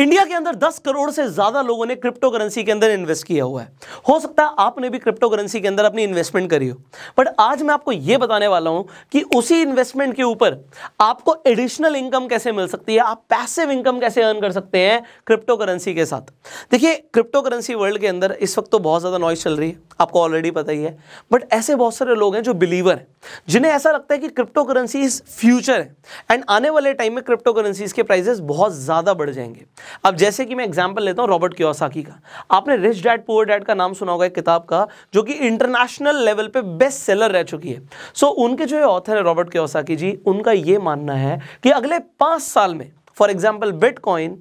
India के अंदर 10 करोड़ से ज्यादा लोगों ने क्रिप्टो करेंसी के अंदर इन्वेस्ट किया हुआ है हो सकता है आपने भी क्रिप्टो करेंसी के अंदर अपनी इन्वेस्टमेंट करी हो बट आज मैं आपको यह बताने वाला हूं कि उसी इन्वेस्टमेंट के ऊपर आपको एडिशनल इनकम कैसे मिल सकती है आप पैसिव इनकम कैसे अर्न कर सकते हैं क्रिप्टो करेंसी के साथ देखिए क्रिप्टो करेंसी वर्ल्ड के अंदर इस वक्त तो बहुत ज्यादा नॉइज चल रही है आपको ऑलरेडी पता ही है बट ऐसे बहुत सारे लोग हैं जो बिलीवर हैं जिन्हें ऐसा लगता है कि क्रिप्टो करेंसी फ्यूचर है एंड आने वाले टाइम में क्रिप्टो करेंसीज के प्राइजेस बहुत ज़्यादा बढ़ जाएंगे अब जैसे कि मैं एग्जाम्पल लेता हूँ रॉबर्ट क्योसाकी का आपने रिच डैड पुअर डैड का नाम सुना होगा एक किताब का जो कि इंटरनेशनल लेवल पे बेस्ट सेलर रह चुकी है सो so, उनके जो है ऑथर है रॉबर्ट क्योसाकी जी उनका ये मानना है कि अगले पाँच साल में फॉर एग्जाम्पल बिटकॉइन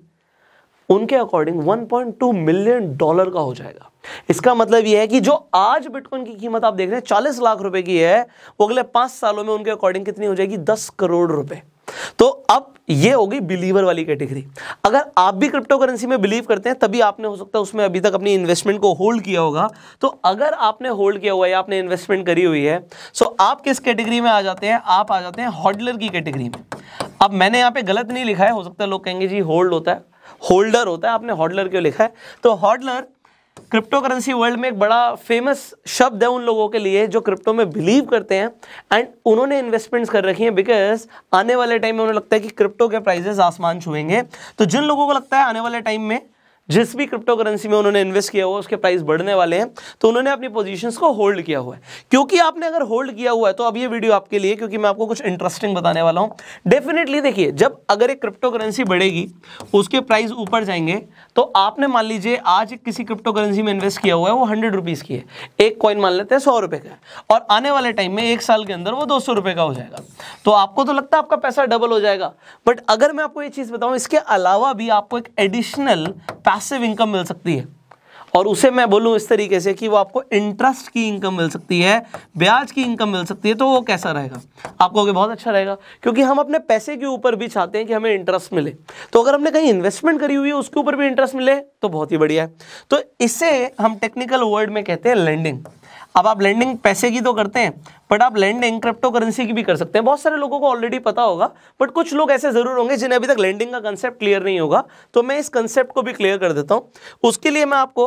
उनके अकॉर्डिंग 1.2 मिलियन डॉलर का हो जाएगा इसका मतलब यह है कि जो आज बिटकॉइन की कीमत आप देख रहे हैं 40 लाख रुपए की है वो अगले पांच सालों में उनके अकॉर्डिंग कितनी हो जाएगी 10 करोड़ रुपए तो अब ये होगी बिलीवर वाली कैटेगरी अगर आप भी क्रिप्टो करेंसी में बिलीव करते हैं तभी आपने हो सकता है उसमें अभी तक अपनी इन्वेस्टमेंट को होल्ड किया होगा तो अगर आपने होल्ड किया हुआ है आपने इन्वेस्टमेंट करी हुई है सो आप किस कैटेगरी में आ जाते हैं आप आ जाते हैं हॉडलर की कैटेगरी में अब मैंने यहाँ पे गलत नहीं लिखा है हो सकता है लोग कहेंगे जी होल्ड होता है होल्डर होता है आपने हॉडलर क्यों लिखा है तो हॉडलर क्रिप्टो करेंसी वर्ल्ड में एक बड़ा फेमस शब्द है उन लोगों के लिए जो क्रिप्टो में बिलीव करते हैं एंड उन्होंने इन्वेस्टमेंट्स कर रखी हैं बिकॉज आने वाले टाइम में उन्हें लगता है कि क्रिप्टो के प्राइजेस आसमान छुएंगे तो जिन लोगों को लगता है आने वाले टाइम में जिस भी क्रिप्टो करेंसी में उन्होंने इन्वेस्ट किया हुआ उसके प्राइस बढ़ने वाले हैं तो उन्होंने अपनी पोजीशंस को होल्ड किया हुआ है क्योंकि आपने अगर होल्ड किया हुआ है तो अब ये वीडियो आपके लिए क्योंकि मैं आपको कुछ इंटरेस्टिंग बताने वाला हूँ डेफिनेटली देखिए जब अगर एक क्रिप्टो करेंसी बढ़ेगी उसके प्राइस ऊपर जाएंगे तो आपने मान लीजिए आज किसी क्रिप्टो करेंसी में इन्वेस्ट किया हुआ है वो हंड्रेड रुपीज़ की है एक कॉइन मान लेते हैं सौ रुपये का और आने वाले टाइम में एक साल के अंदर वो दो सौ का हो जाएगा तो आपको तो लगता है आपका पैसा डबल हो जाएगा बट अगर मैं आपको ये चीज़ बताऊँ इसके अलावा भी आपको एक एडिशनल पैसा पैसिव इनकम मिल सकती है और उसे मैं बोलूं इस तरीके से कि वो आपको इंटरेस्ट की इनकम मिल सकती है ब्याज की इनकम मिल सकती है तो वो कैसा रहेगा आपको कहोगे बहुत अच्छा रहेगा क्योंकि हम अपने पैसे के ऊपर भी चाहते हैं कि हमें इंटरेस्ट मिले तो अगर हमने कहीं इन्वेस्टमेंट करी हुई है उसके ऊपर भी इंटरेस्ट मिले तो बहुत ही बढ़िया है तो इसे हम टेक्निकल वर्ड में कहते हैं लेंडिंग अब आप लैंडिंग पैसे की तो करते हैं बट आप लैंडिंग क्रिप्टो करेंसी की भी कर सकते हैं बहुत सारे लोगों को ऑलरेडी पता होगा बट कुछ लोग ऐसे ज़रूर होंगे जिन्हें अभी तक लैंडिंग का कंसेप्ट क्लियर नहीं होगा तो मैं इस कंसेप्ट को भी क्लियर कर देता हूँ उसके लिए मैं आपको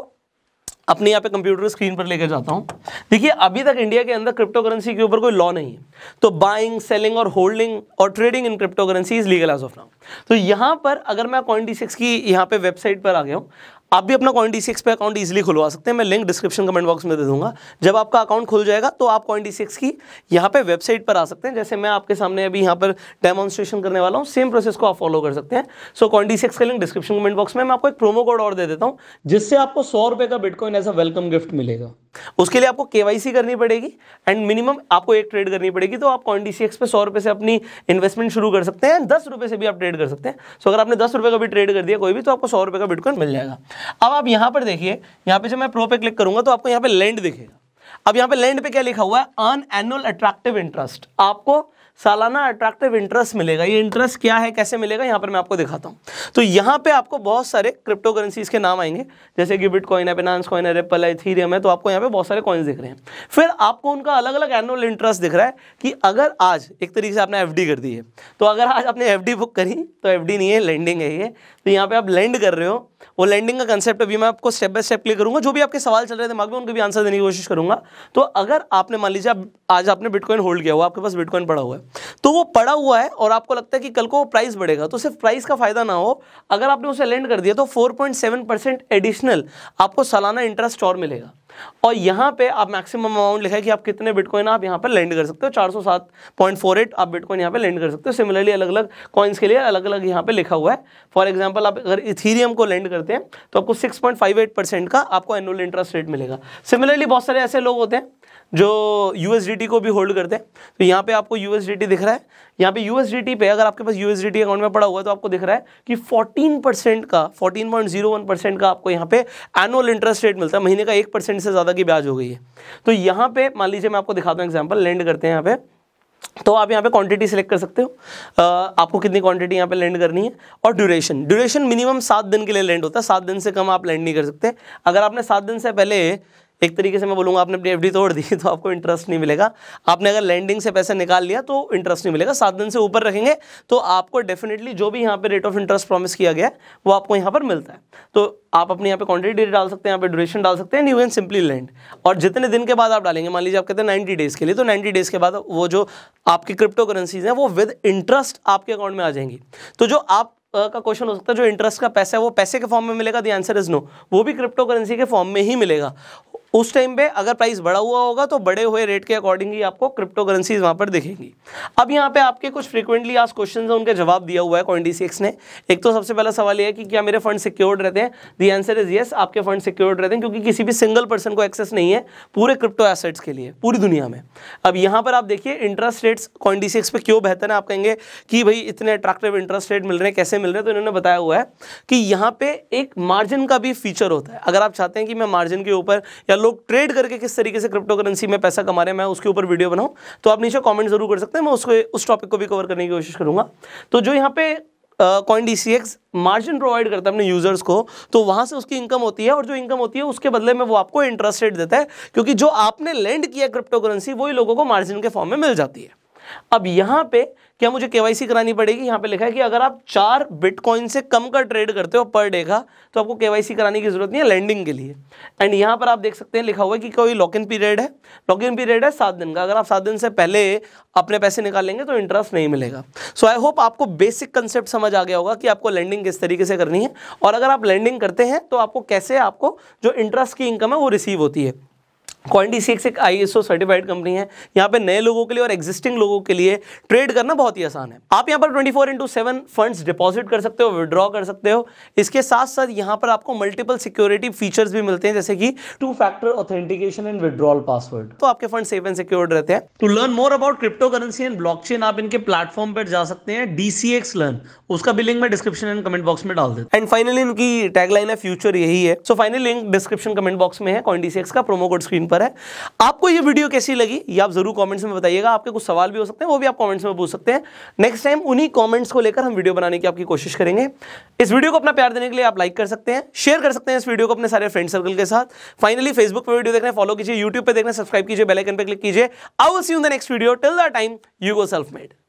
अपने यहाँ पे कंप्यूटर स्क्रीन पर लेकर जाता हूँ देखिए अभी तक इंडिया के अंदर क्रिप्टो करेंसी के ऊपर कोई लॉ नहीं है तो बाइंग सेलिंग और होल्डिंग और trading in crypto currency is legal as of now तो यहाँ पर अगर मैं कॉइन डी सिक्स की यहाँ पे वेबसाइट पर आ गया हूँ आप भी अपना कॉइन डी पे अकाउंट ईजिली खुलवा सकते हैं मैं लिंक डिस्क्रिप्शन कमेंट बॉक्स में दे दूंगा जब आपका अकाउंट खुल जाएगा तो आप कॉइन डी की यहाँ पे वेबसाइट पर आ सकते हैं जैसे मैं आपके सामने अभी यहाँ पर डेमॉन्स्ट्रेशन करने वाला हूँ सेम प्रोसेस को आप फॉलो कर सकते हैं सो कॉइन डी का लिंक डिस्क्रिप्शन कमेंट बॉक्स में मैं आपको एक प्रोमो कोड और दे देता हूँ जिससे आपको सौ का bitcoin as a welcome gift मिलेगा उसके लिए आपको केवाईसी करनी पड़ेगी एंड मिनिमम आपको एक ट्रेड करनी पड़ेगी तो आप कॉन डीसी पे सौ रुपए से अपनी इन्वेस्टमेंट शुरू कर सकते हैं दस रुपए से भी आप ट्रेड कर सकते हैं सो अगर आपने दस रुपए का भी ट्रेड कर दिया कोई भी तो आपको सौ रुपए का बिटकॉइन मिल जाएगा अब आप यहां पर देखिए यहां पर जब मैं प्रो पे क्लिक करूंगा तो आपको यहां पर लैंड दिखेगा अब यहां पर लैंड पे क्या लिखा हुआ है अन एनुअल अट्रैक्टिव इंटरेस्ट आपको सालाना अट्रैक्टिव इंटरेस्ट मिलेगा ये इंटरेस्ट क्या है कैसे मिलेगा यहां पर मैं आपको दिखाता हूं तो यहाँ पे आपको बहुत सारे क्रिप्टो करेंसीज के नाम आएंगे जैसे कि बिटकॉइन है बिनास कॉइन है रेपल है थीरियम है तो आपको यहाँ पे बहुत सारे कॉइन्स दिख रहे हैं फिर आपको उनका अलग अलग एनुअल इंटरेस्ट दिख रहा है कि अगर आज एक तरीके से आपने एफ कर दी है तो अगर आज आपने एफ बुक करी तो एफ नहीं है लैंडिंग है ये तो यहाँ पर आप लैंड कर रहे हो वो लैंडिंग का कंसेप्ट अभी मैं आपको स्टेप बाय स्टेप क्लियर करूँगा जो भी आपके सवाल चल रहे थे दिमाग में उनके भी आंसर देने की कोशिश करूँगा तो अगर आपने मान लीजिए आज आपने बिटकॉइन होल्ड किया हुआ आपके पास बिटकॉइन पड़ा हुआ है तो वो पड़ा हुआ है और आपको लगता है कि कल को प्राइस बढ़ेगा तो सिर्फ प्राइस का फायदा ना हो अगर आपने उसे लेंड कर दिया तो 4.7 परसेंट एडिशनल आपको सालाना इंटरेस्ट और मिलेगा और यहां पे आप मैक्सिमम अमाउंट लिखा है कि आप कितने बिटकॉइन आप यहां पर लेंड कर सकते हो 407.48 आप बिटकॉइन यहां पे लेंड कर सकते हो सिमिलरली अलग अलग कॉइन्स के लिए अलग अलग यहां पे लिखा हुआ है फॉर एग्जांपल आप अगर इथीरियम को लेंड करते हैं तो आपको 6.58 परसेंट का आपको एनुअल इंटरेस्ट रेट मिलेगा सिमिलरली बहुत सारे ऐसे लोग होते हैं जो यूएसडीटी को भी होल्ड करते हैं तो यहाँ पे आपको यूएसडीटी दिख रहा है यहाँ पे यूएसडीटी पे अगर आपके पास यूएसडीटी अकाउंट में पड़ा हुआ है तो आपको दिख रहा है कि 14 परसेंट का 14.01 परसेंट का आपको यहाँ पे एनुअल इंटरेस्ट रेट मिलता है महीने का एक परसेंट से ज़्यादा की ब्याज हो गई है तो यहाँ पे मान लीजिए मैं आपको दिखाता हूँ एग्जाम्पल लैंड करते हैं यहाँ पे तो आप यहाँ पे क्वांटिटी सेलेक्ट कर सकते हो आपको कितनी क्वांटिटी यहाँ पे लैंड करनी है और ड्यूरेशन ड्यूरेशन मिनिमम सात दिन के लिए लैंड होता है सात दिन से कम आप लैंड नहीं कर सकते अगर आपने सात दिन से पहले एक तरीके से मैं बोलूँगा आपने अपनी एफ तोड़ दी तो आपको इंटरेस्ट नहीं मिलेगा आपने अगर लैंडिंग से पैसे निकाल लिया तो इंटरेस्ट नहीं मिलेगा सात दिन से ऊपर रखेंगे तो आपको डेफिनेटली जो भी यहाँ पे रेट ऑफ इंटरेस्ट प्रॉमिस किया गया है वो आपको यहाँ पर मिलता है तो आप अपने यहाँ पे क्वांटिटी डाल सकते हैं यहाँ पे ड्यूरेशन डाल सकते हैं न्यू एंड सिंपली लैंड और जितने दिन के बाद आप डालेंगे मान लीजिए आप कहते हैं नाइन्टी डेज़ के लिए तो नाइन्टी डेज़ के बाद वो जो आपकी क्रिप्टो करेंसीज हैं वो विद इंटरेस्ट आपके अकाउंट में आ जाएंगी तो जो आप का क्वेश्चन हो सकता है जो इंटरेस्ट का पैसा है वो पैसे के फॉर्म में मिलेगा दी आंसर इज नो वो भी क्रिप्टो करेंसी के फॉर्म में ही मिलेगा उस टाइम पे अगर प्राइस बढ़ा हुआ होगा तो बढ़े हुए रेट के अकॉर्डिंगली आपको क्रिप्टो करेंसीज वहां पर दिखेंगी अब यहाँ पे आपके कुछ फ्रीक्वेंटली आज क्वेश्चन है उनके जवाब दिया हुआ है कॉइंडी ने एक तो सबसे पहला सवाल यह है कि क्या मेरे फंड सिक्योर्ड रहते हैं दी आंसर इज येस आपके फंड सिक्योर्ड रहते हैं क्योंकि किसी भी सिंगल पर्सन को एक्सेस नहीं है पूरे क्रिप्टो एसेट्स के लिए पूरी दुनिया में अब यहाँ पर आप देखिए इंटरेस्ट रेट्स कॉइंडी सिक्स क्यों बेहतर है आप कहेंगे कि भाई इतने अट्रैक्टिव इंटरेस्ट रेट मिल रहे हैं कैसे मिल रहे हैं तो इन्होंने बताया हुआ है कि यहाँ पे एक मार्जिन का भी फीचर होता है अगर आप चाहते हैं कि मैं मार्जिन के ऊपर या लोग ट्रेड करके किस तरीके से क्रिप्टो करेंसी में पैसा कमा रहे हैं मैं उसके ऊपर वीडियो बनाऊँ तो आप नीचे कॉमेंट जरूर कर सकते हैं मैं उसके उस टॉपिक को भी कवर करने की कोशिश करूँगा तो जो यहाँ पे coin D C X margin provide करता है अपने यूजर्स को तो वहां से उसकी इनकम होती है और जो इनकम होती है उसके बदले में वो आपको इंटरेस्ट रेट देता है क्योंकि जो आपने लैंड किया क्रिप्टो करेंसी वही लोगों को मार्जिन के फॉर्म में मिल जाती है अब यहां पे क्या मुझे केवाईसी करानी पड़ेगी यहां पे लिखा है कि अगर आप चार बिटकॉइन से कम का ट्रेड करते हो पर डे का तो आपको केवाईसी कराने की जरूरत नहीं है लैंडिंग के लिए एंड यहां पर आप देख सकते हैं लिखा हुआ है कि कोई लॉक इन पीरियड है लॉक इन पीरियड है सात दिन का अगर आप सात दिन से पहले अपने पैसे निकालेंगे तो इंटरेस्ट नहीं मिलेगा सो आई होप आपको बेसिक कंसेप्ट समझ आ गया होगा कि आपको लैंडिंग किस तरीके से करनी है और अगर आप लैंडिंग करते हैं तो आपको कैसे आपको जो इंटरेस्ट की इनकम है वो रिसीव होती है क्वांटी सी एक आई सर्टिफाइड कंपनी है यहाँ पे नए लोगों के लिए और एक्जिस्टिंग लोगों के लिए ट्रेड करना बहुत ही आसान है आप यहाँ पर 24 four into seven fund deposit कर सकते हो विद्रॉ कर सकते हो इसके साथ साथ यहाँ पर आपको मल्टीपल सिक्योरिटी फीचर्स भी मिलते हैं जैसे कि two factor authentication and withdrawal password तो आपके फंड सेफ एंड सिक्योर्ड रहते हैं to learn more about crypto currency and chain आप इनके प्लेटफॉर्म पर जा सकते हैं डीसीएक्स लर्न उसका भी लिंक मैं डिस्क्रिप्शन एंड कमेंट बॉक्स में डाल देता एंड फाइनली इनकी टैगलाइन है फ्यूचर यही है so final link description comment box में है कॉइन का प्रोमो कोड स्क्रीन पर है आपको ये वीडियो कैसी लगी ये आप जरूर कमेंट्स में बताइएगा आपके कुछ सवाल भी हो सकते हैं वो भी आप कमेंट्स में पूछ सकते हैं नेक्स्ट टाइम उन्हीं कमेंट्स को लेकर हम वीडियो बनाने की आपकी कोशिश करेंगे इस वीडियो को अपना प्यार देने के लिए आप लाइक कर सकते हैं शेयर कर सकते हैं इस वीडियो को अपने सारे फ्रेंड सर्कल के साथ फाइनली फेसबुक पर वीडियो देखने फॉलो कीजिए यूट्यूब पर देखने सब्सक्राइब कीजिए बेलाइकन पर क्लिक कीजिए आउ see you the next video till the time you go self made